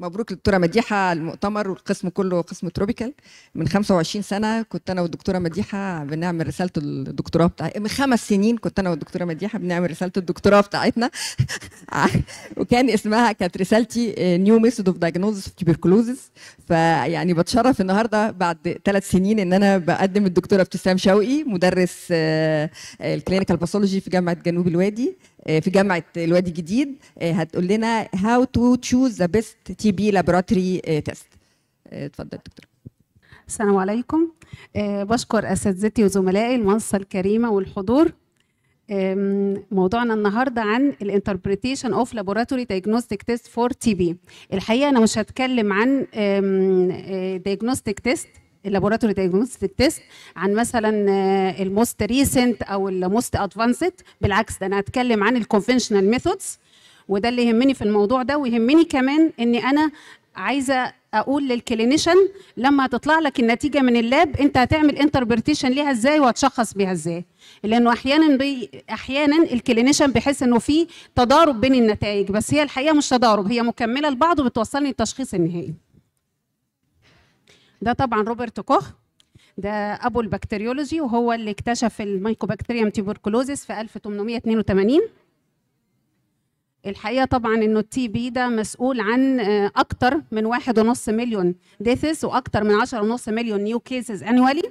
مبروك للدكتوره مديحه المؤتمر والقسم كله قسم تروبيكال من 25 سنه كنت انا والدكتوره مديحه بنعمل رساله الدكتوراه بتاع من خمس سنين كنت انا والدكتوره مديحه بنعمل رساله الدكتوراه بتاعتنا وكان اسمها كانت رسالتي نيو ميثود اوف دايجنوزس اوف تبركلوزس فيعني بتشرف النهارده بعد ثلاث سنين ان انا بقدم الدكتوره ابتسام شوقي مدرس آه، الكلينيكال باثولوجي في جامعه جنوب الوادي آه، في جامعه الوادي الجديد آه، هتقول لنا هاو تو تشوز ذا بيست تي بي لابوراتوري تيست اتفضل دكتور السلام عليكم آه، بشكر اساتذتي وزملائي المنصه الكريمه والحضور موضوعنا النهارده عن الانتربريتيشن اوف لابوراتوري دايجنوستيك تيست فور تي بي الحقيقه انا مش هتكلم عن دايجنوستيك تيست اللابوراتوري دايجنوستيك تيست عن مثلا آه، الموست ريسنت او الموست ادفانسد بالعكس ده انا هتكلم عن الكونفشنال ميثودز وده اللي يهمني في الموضوع ده ويهمني كمان اني انا عايزه اقول للكلينيشن لما هتطلع لك النتيجه من اللاب انت هتعمل انتربريتيشن ليها ازاي وهتشخص بيها ازاي لانه احيانا بي احيانا الكلينيشن بيحس انه في تضارب بين النتائج بس هي الحقيقه مش تضارب هي مكمله لبعض وبتوصلني للتشخيص النهائي ده طبعا روبرت كوخ ده ابو البكتيريولوجي وهو اللي اكتشف المايكوبكتيريا تيبركلوزيس في 1882 الحقيقه طبعا انه التي بي ده مسؤول عن آه، اكتر من واحد ونص مليون ديثس واكتر من عشرة ونص مليون نيو كيسز انوالي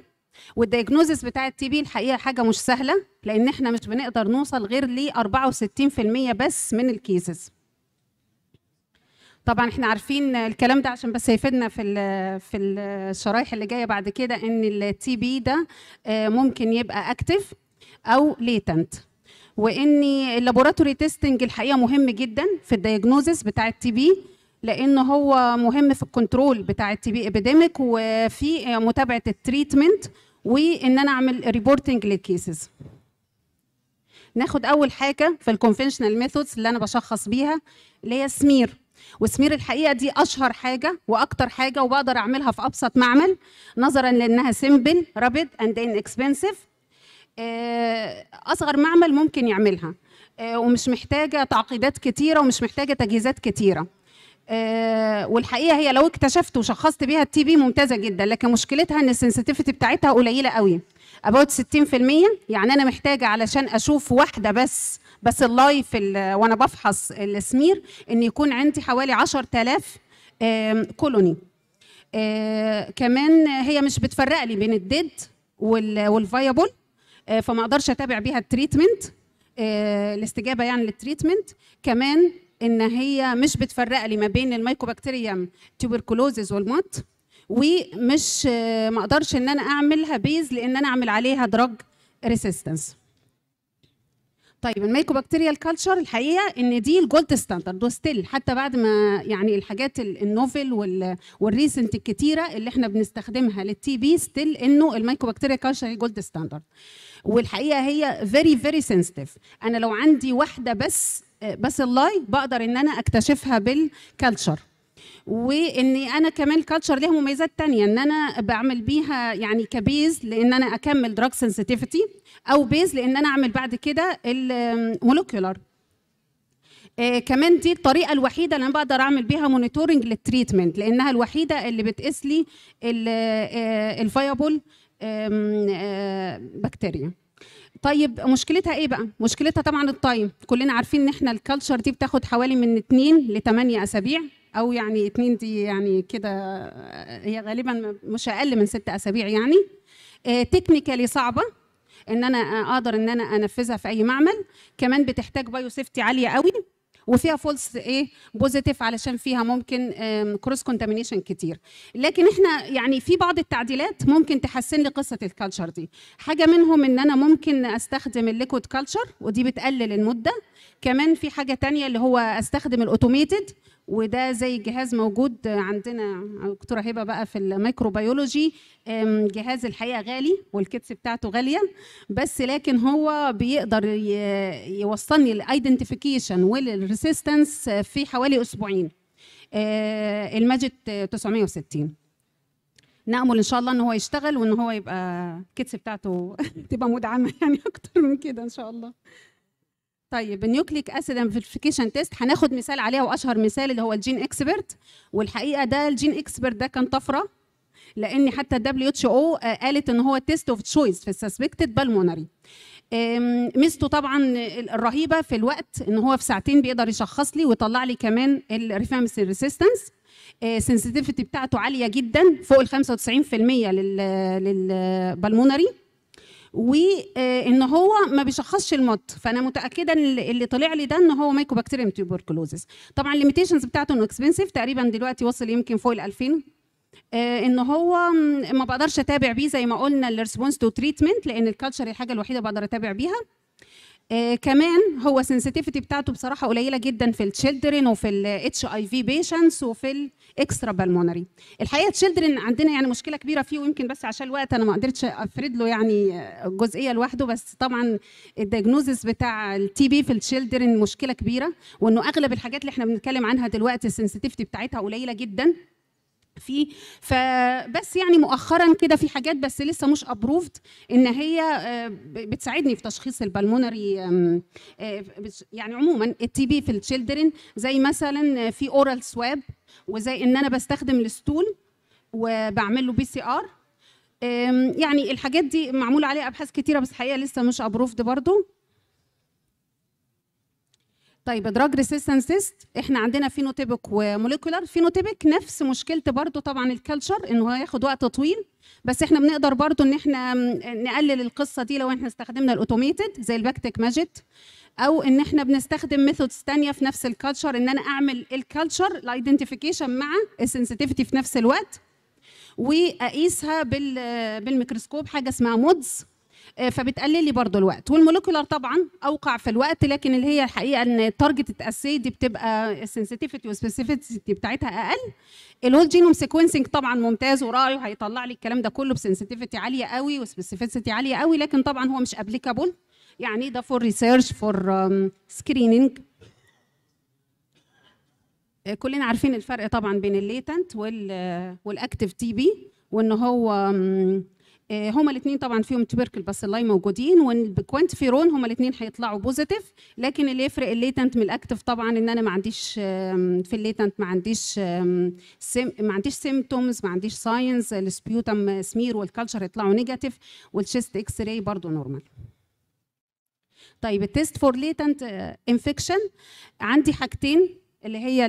والدياجنوزيس بتاع التي بي الحقيقه حاجه مش سهله لان احنا مش بنقدر نوصل غير ل 64% بس من الكيسز طبعا احنا عارفين الكلام ده عشان بس هيفيدنا في في الشرايح اللي جايه بعد كده ان التي بي ده آه، ممكن يبقى اكتف او ليتنت وان اللابوراتوري تيستنج الحقيقه مهم جدا في الدايجنوزس بتاع التي بي لان هو مهم في الكنترول بتاع التي بي ابيديميك وفي متابعه التريتمنت وان انا اعمل ريبورتنج للكيسز ناخد اول حاجه في الكونفشنال ميثودز اللي انا بشخص بيها اللي هي سمير وسمير الحقيقه دي اشهر حاجه واكتر حاجه وبقدر اعملها في ابسط معمل نظرا لانها سيمبل رابيد اند ان اكسبنسيف اصغر معمل ممكن يعملها آه، ومش محتاجه تعقيدات كتيره ومش محتاجه تجهيزات كتيره آه، والحقيقه هي لو اكتشفت وشخصت بيها التي بي ممتازه جدا لكن مشكلتها ان السنسيتيفيتي بتاعتها قليله قوي اباوت 60% يعني انا محتاجه علشان اشوف واحده بس بس اللايف وانا بفحص السمير ان يكون عندي حوالي 10000 كولوني آه، كمان هي مش بتفرق لي بين الديد والفايبل آه، فما اقدرش اتابع بيها التريتمنت آه، الاستجابه يعني للتريتمنت كمان ان هي مش بتفرق لي ما بين الميكوبكتيريوم توبركلوزز والموت ومش ما اقدرش ان انا اعملها بيز لان انا اعمل عليها دراج ريسيستنس طيب الميكوبكتيريال كلتشر الحقيقه ان دي الجولد ستاندرد وستيل حتى بعد ما يعني الحاجات النوفل والريسنت الكتيره اللي احنا بنستخدمها للتي بي ستيل انه الميكوبكتيريال كلتشر هي جولد ستاندرد والحقيقه هي فيري فيري سنسيتيف انا لو عندي واحده بس بس اللاي بقدر ان انا اكتشفها بالكالتشر واني انا كمان كلتشر ليها مميزات تانية ان انا بعمل بيها يعني كبيز لان انا اكمل دراج سنسيتيفيتي او بيز لان انا اعمل بعد كده المولوكيولار آه كمان دي الطريقه الوحيده اللي انا بقدر اعمل بيها مونيتورنج للتريتمنت لانها الوحيده اللي بتقيس لي الفيابل آه، بكتيريا آه، طيب مشكلتها ايه بقى؟ مشكلتها طبعا التايم، كلنا عارفين ان احنا الكالتشر دي بتاخد حوالي من 2 ل 8 اسابيع او يعني اتنين دي يعني كده هي غالبا مش اقل من ست اسابيع يعني تكنيكالي آه، صعبه ان انا اقدر ان انا انفذها في اي معمل كمان بتحتاج بايو سيفتي عاليه قوي وفيها فولس ايه بوزيتيف علشان فيها ممكن كروس كونتامينيشن كتير لكن احنا يعني في بعض التعديلات ممكن تحسن لي قصه الكالتشر دي حاجه منهم ان انا ممكن استخدم الليكويد كالتشر ودي بتقلل المده كمان في حاجه تانية اللي هو استخدم الاوتوميتد وده زي جهاز موجود عندنا دكتوره هبه بقى في الميكروبيولوجي جهاز الحقيقه غالي والكتس بتاعته غاليه بس لكن هو بيقدر يوصلني الايدنتيفيكيشن والريسيستنس في حوالي اسبوعين آه، الماجت 960 نامل ان شاء الله ان هو يشتغل وان هو يبقى الكتس بتاعته تبقى مدعمه يعني اكتر من كده ان شاء الله طيب النيوكليك اسيد امبليفيكيشن تيست هناخد مثال عليها واشهر مثال اللي هو الجين اكسبرت والحقيقه ده الجين اكسبرت ده كان طفره لان حتى الدبليو اتش او قالت ان هو تيست اوف تشويس في السسبكتد بالمونري ميزته طبعا الرهيبه في الوقت ان هو في ساعتين بيقدر يشخص لي ويطلع لي كمان الريفامس ريسيستنس السنسيتيفيتي بتاعته عاليه جدا فوق ال 95% للبالمونري وان آه، هو ما بيشخصش المط فانا متاكده ان اللي طلع لي ده ان هو مايكوباكتيريوم تيوبركلوزس طبعا الليميتيشنز بتاعته انه اكسبنسيف تقريبا دلوقتي وصل يمكن فوق ال 2000 آه، ان هو ما بقدرش اتابع بيه زي ما قلنا الريسبونس تو تريتمنت لان الكالتشر هي الحاجه الوحيده بقدر اتابع بيها آه كمان هو سنسيتيفيتي بتاعته بصراحه قليله جدا في التشيلدرن وفي الاتش اي في بيشنتس وفي الاكسترا بالمونري الحقيقه التشيلدرن عندنا يعني مشكله كبيره فيه ويمكن بس عشان الوقت انا ما قدرتش افرد له يعني آه، جزئيه لوحده بس طبعا الدياجنوزس بتاع التي بي في التشيلدرن مشكله كبيره وانه اغلب الحاجات اللي احنا بنتكلم عنها دلوقتي السنسيتيفيتي بتاعتها قليله جدا فيه فبس يعني مؤخرا كده في حاجات بس لسه مش ابروفد ان هي آه، بتساعدني في تشخيص البلمونري آه، يعني عموما التي بي في التشيلدرن زي مثلا في اورال سواب وزي ان انا بستخدم الستول وبعمل له بي سي ار يعني الحاجات دي معمول عليها ابحاث كتيره بس الحقيقه لسه مش ابروفد برضو طيب دراج ريسيستنس تيست احنا عندنا فينوتيبك وموليكولار فينوتيبك نفس مشكله برضو طبعا الكالتشر انه هياخد ياخد وقت طويل بس احنا بنقدر برضو ان احنا نقلل القصه دي لو احنا استخدمنا الاوتوميتد زي الباكتك ماجد او ان احنا بنستخدم ميثودز ثانيه في نفس الكالتشر ان انا اعمل الكالتشر الايدنتيفيكيشن مع السنسيتيفيتي في نفس الوقت واقيسها بالميكروسكوب حاجه اسمها مودز آه، فبتقلل لي برضو الوقت والمولوكيولار طبعا اوقع في الوقت لكن اللي هي الحقيقه ان التارجت اسي دي بتبقى السنسيتيفيتي والسبيسيفيتي بتاعتها اقل الهول جينوم سيكونسنج طبعا ممتاز ورائع وهيطلع لي الكلام ده كله بسنسيتيفيتي عاليه قوي وسبيسيفيتي عاليه قوي لكن طبعا هو مش ابليكابل يعني ده فور ريسيرش فور سكريننج كلنا عارفين الفرق طبعا بين الليتنت والاكتف تي بي وان هو um, آه، هما الاثنين طبعا فيهم تبركل بس اللاي موجودين والكوانتيفيرون هما الاثنين هيطلعوا بوزيتيف لكن اللي يفرق الليتنت من الاكتف طبعا ان انا ما عنديش في الليتنت ما عنديش ما عنديش سيمتومز ما عنديش ساينز السبيوتم سمير والكالتشر يطلعوا نيجاتيف والشيست اكس راي برضه نورمال طيب التيست فور ليتنت انفكشن عندي حاجتين اللي هي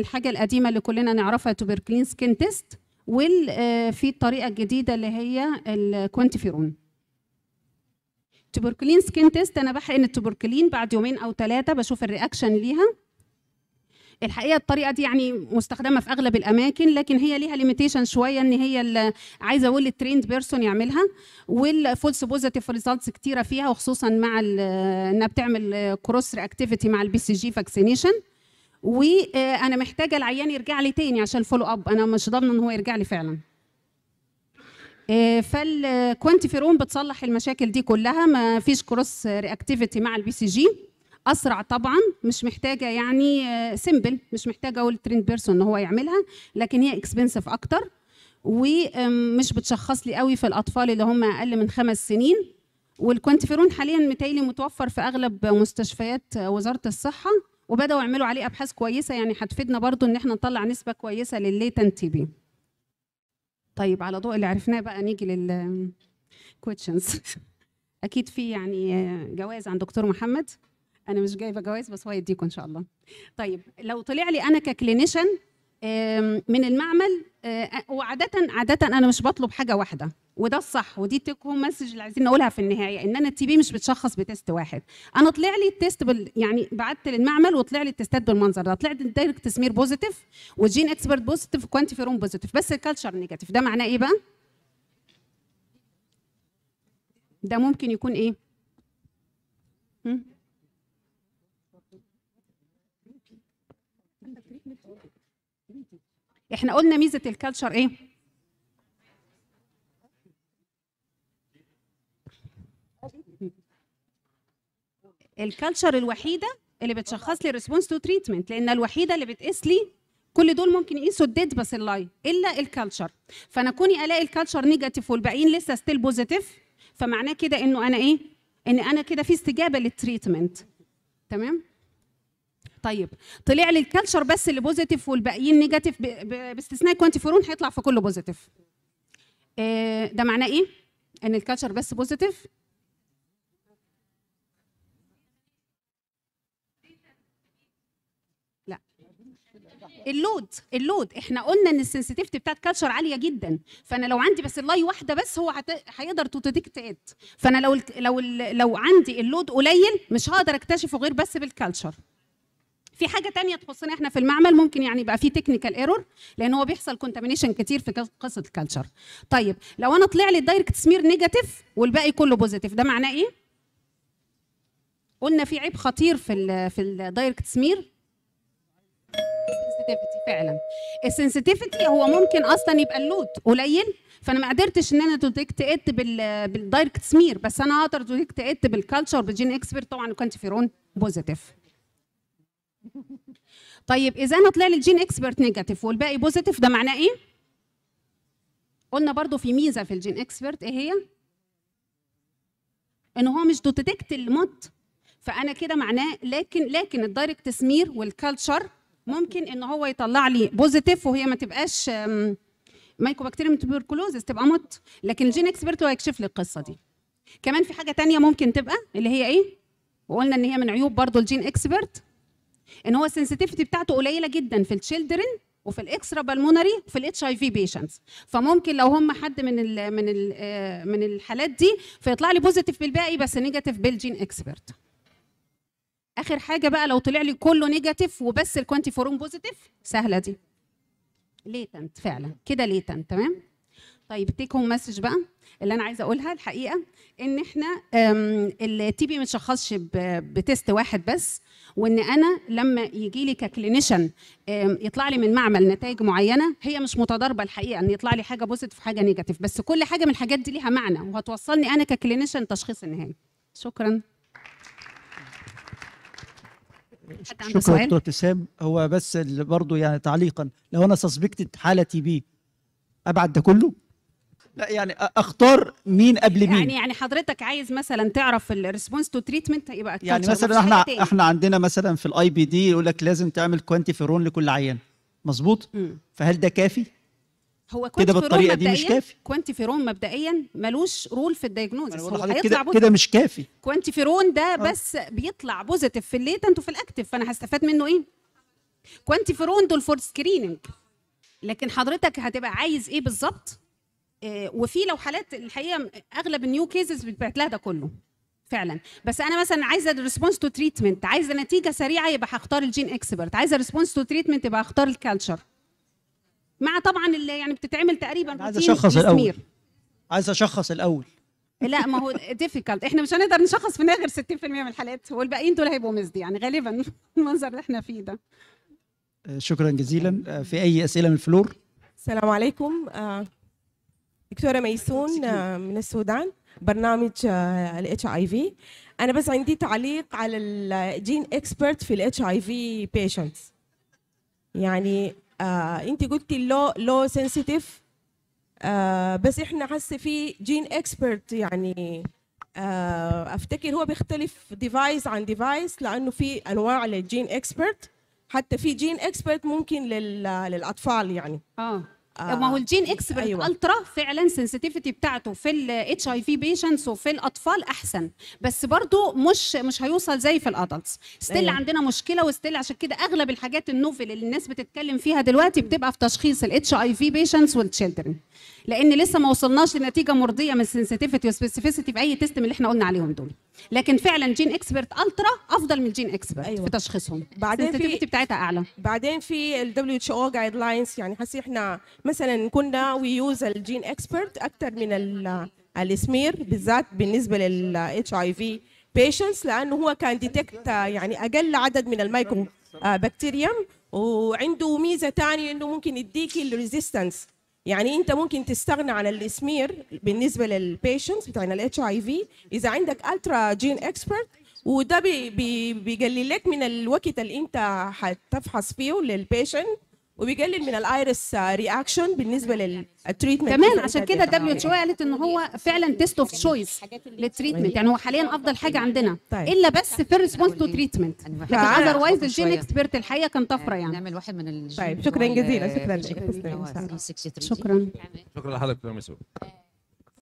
الحاجه القديمه اللي كلنا نعرفها توبركلين سكين تيست وفي آه، الطريقه الجديده اللي هي الكوانتيفيرون تبركلين سكين تيست انا بحقن التوبركلين بعد يومين او ثلاثه بشوف الرياكشن ليها الحقيقه الطريقه دي يعني مستخدمه في اغلب الاماكن لكن هي ليها ليميتيشن شويه ان هي عايزه اقول التريند بيرسون يعملها والفولس بوزيتيف ريزلتس كتيره فيها وخصوصا مع انها بتعمل كروس رياكتيفيتي مع البي سي جي فاكسينيشن وانا محتاجه العيان يرجع لي تاني عشان الفولو اب انا مش ضامنه ان هو يرجع لي فعلا آه، فالكوانتيفيرون بتصلح المشاكل دي كلها ما فيش كروس رياكتيفيتي مع البي سي جي اسرع طبعا مش محتاجه يعني سيمبل آه، مش محتاجه اقول تريند بيرسون ان هو يعملها لكن هي اكسبنسيف اكتر ومش بتشخص لي قوي في الاطفال اللي هم اقل من خمس سنين والكوانتيفيرون حاليا متهيألي متوفر في اغلب مستشفيات وزاره الصحه وبداوا يعملوا عليه ابحاث كويسه يعني هتفيدنا برضو ان احنا نطلع نسبه كويسه للليتن تي بي طيب على ضوء اللي عرفناه بقى نيجي لل questions اكيد في يعني جوائز عند دكتور محمد انا مش جايبه جوائز بس هو يديكم ان شاء الله طيب لو طلع لي انا ككلينيشن من المعمل آه، وعاده عاده انا مش بطلب حاجه واحده وده الصح ودي تيك هوم مسج اللي عايزين نقولها في النهايه ان انا التي بي مش بتشخص بتست واحد انا طلع لي التيست بال... يعني بعت للمعمل وطلع لي التستات بالمنظر ده طلعت الدايركت سمير بوزيتيف والجين اكسبرت بوزيتيف فيروم بوزيتيف بس الكالتشر نيجاتيف ده معناه ايه بقى ده ممكن يكون ايه احنا قلنا ميزه الكالتشر ايه الكالتشر الوحيده اللي بتشخص لي ريسبونس تو تريتمنت لان الوحيده اللي بتقيس لي كل دول ممكن يقيسوا الديد بس اللاي الا الكالتشر فانا كوني الاقي الكالتشر نيجاتيف والباقيين لسه ستيل بوزيتيف فمعناه كده انه انا ايه ان انا كده في استجابه للتريتمنت تمام طيب طلع لي الكالتشر بس اللي بوزيتيف والباقيين نيجاتيف باستثناء كوانتيفورون هيطلع في كله بوزيتيف آه، ده معناه ايه ان الكالتشر بس بوزيتيف اللود اللود احنا قلنا ان السنسيتيفيتي بتاعت كالتشر عاليه جدا فانا لو عندي بس اللاي واحده بس هو هيقدر تو ديتكت ات فانا لو لو لو عندي اللود قليل مش هقدر اكتشفه غير بس بالكالتشر في حاجه تانية تخصنا احنا في المعمل ممكن يعني يبقى في تكنيكال ايرور لان هو بيحصل كونتامينيشن كتير في قصه الكالتشر طيب لو انا طلع لي الدايركت سمير نيجاتيف والباقي كله بوزيتيف ده معناه ايه قلنا في عيب خطير في الـ في الدايركت سمير السنسيتيفيتي فعلا السنسيتيفيتي هو ممكن اصلا يبقى اللود قليل فانا ما قدرتش ان انا ديتكت ات بالدايركت سمير بس انا اقدر ديتكت ات بالكالتشر بالجين اكسبرت طبعا كانت فيرون بوزيتيف طيب اذا انا طلع لي الجين اكسبرت نيجاتيف والباقي بوزيتيف ده معناه ايه قلنا برضو في ميزه في الجين اكسبرت ايه هي ان هو مش دوتكت الموت فانا كده معناه لكن لكن الدايركت سمير والكالتشر ممكن ان هو يطلع لي بوزيتيف وهي ما تبقاش مايكوبكتيريم توبركلوزس تبقى مت لكن الجين اكسبيرت هو هيكشف لي القصه دي كمان في حاجه تانية ممكن تبقى اللي هي ايه وقلنا ان هي من عيوب برضو الجين اكسبيرت ان هو السنسيتيفيتي بتاعته قليله جدا في التشيلدرن وفي الاكسترا بالمونري وفي الاتش اي في بيشنتس فممكن لو هم حد من الـ من الـ آه، من الحالات دي فيطلع لي بوزيتيف بالباقي بس نيجاتيف بالجين اكسبيرت اخر حاجه بقى لو طلع لي كله نيجاتيف وبس الكوانتي فوروم بوزيتيف سهله دي ليتنت فعلا كده ليتنت تمام طيب تيك هوم مسج بقى اللي انا عايزه اقولها الحقيقه ان احنا التي بي متشخصش بتست واحد بس وان انا لما يجي لي ككلينيشن يطلع لي من معمل نتائج معينه هي مش متضاربه الحقيقه ان يطلع لي حاجه بوزيتيف وحاجه نيجاتيف بس كل حاجه من الحاجات دي ليها معنى وهتوصلني انا ككلينيشن تشخيص النهائي شكرا شكرا دكتور ابتسام هو بس برضه يعني تعليقا لو انا سسبكت حالتي بي ابعد ده كله لا يعني اختار مين قبل مين يعني يعني حضرتك عايز مثلا تعرف الريسبونس تو تريتمنت يبقى يعني مثلا احنا احنا عندنا مثلا في الاي بي دي يقول لك لازم تعمل كوانتيفيرون لكل عيان مظبوط فهل ده كافي هو كده بالطريقه دي مش كافي كوانتيفيرون مبدئيا ملوش رول في الدايجنوزز هو كده, كده مش كافي كوانتيفيرون ده أه. بس بيطلع بوزيتيف في الليتنت وفي الاكتف فانا هستفاد منه ايه كوانتيفيرون دول فور سكريننج لكن حضرتك هتبقى عايز ايه بالظبط آه وفي لو حالات الحقيقه اغلب النيو كيسز بتبعت لها ده كله فعلا بس انا مثلا عايزه ريسبونس تو تريتمنت عايزه نتيجه سريعه يبقى هختار الجين اكسبرت عايزه ريسبونس تو تريتمنت يبقى هختار الكالتشر مع طبعا اللي يعني بتتعمل تقريبا عايز اشخص الاول عايز اشخص الاول لا ما هو ديفيكالت احنا مش هنقدر نشخص فينا غير 60% من الحالات والباقيين دول هيبقوا مزدي يعني غالبا المنظر اللي احنا فيه ده آه، شكرا جزيلا آه، في اي اسئله من الفلور السلام عليكم آه، دكتوره ميسون من السودان برنامج الاتش اي في انا بس عندي تعليق على الجين اكسبرت في الاتش اي في بيشنتس يعني آه انت قلتي لو لو سنسيتيف آه بس احنا حس في جين اكسبرت يعني آه افتكر هو بيختلف ديفايس عن ديفايس لانه في انواع للجين اكسبرت حتى في جين اكسبرت ممكن للاطفال يعني اه آه. ما هو الجين اكسبرت أيوة. الترا فعلا سنسيتيفيتي بتاعته في الاتش اي في بيشنتس وفي الاطفال احسن بس برضو مش مش هيوصل زي في الادلتس ستيل أيوة. عندنا مشكله وستيل عشان كده اغلب الحاجات النوفل اللي الناس بتتكلم فيها دلوقتي بتبقى في تشخيص الاتش اي في بيشنتس والتشيلدرن لان لسه ما وصلناش لنتيجه مرضيه من سنسيتيفيتي وسبيسيفيسيتي في اي تيست من اللي احنا قلنا عليهم دول لكن فعلا جين اكسبرت الترا افضل من جين اكسبرت أيوة. في تشخيصهم بعدين في بتاعتها اعلى بعدين في الدبليو اتش او جايد لاينز يعني حسي احنا مثلا كنا وي يوز الجين اكسبرت اكثر من السمير بالذات بالنسبه للاتش اي في بيشنتس لانه هو كان ديتكت يعني اقل عدد من المايكرو بكتيريا آه، وعنده ميزه ثانيه انه ممكن يديكي الريزيستنس يعني انت ممكن تستغنى عن الاسمير بالنسبه للبيشنتس بتاعنا الاتش اي في اذا عندك الترا جين اكسبرت وده بيقلل لك من الوقت اللي انت هتفحص فيه للبيشنت وبيقلل من الايرس رياكشن بالنسبه للتريتمنت كمان عشان كده دبليو اتش قالت ان هو فعلا تيست اوف تشويس للتريتمنت يعني هو حاليا افضل حاجه عندنا طيب. الا بس في الريسبونس تو تريتمنت لكن اذروايز الجين اكسبيرت الحقيقه كان طفره يعني نعمل واحد من طيب شكرا جزيلا شكرا شكرا شكرا لحضرتك